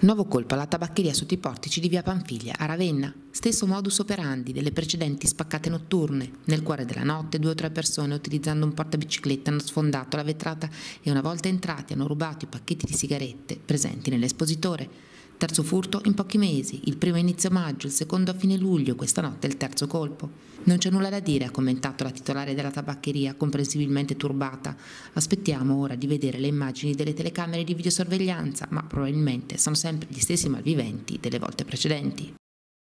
Nuovo colpo alla tabaccheria sotto i portici di via Panfiglia, a Ravenna. Stesso modus operandi delle precedenti spaccate notturne. Nel cuore della notte due o tre persone utilizzando un portabicicletta hanno sfondato la vetrata e una volta entrati hanno rubato i pacchetti di sigarette presenti nell'espositore. Terzo furto in pochi mesi, il primo a inizio maggio, il secondo a fine luglio, questa notte il terzo colpo. Non c'è nulla da dire, ha commentato la titolare della tabaccheria, comprensibilmente turbata. Aspettiamo ora di vedere le immagini delle telecamere di videosorveglianza, ma probabilmente sono sempre gli stessi malviventi delle volte precedenti.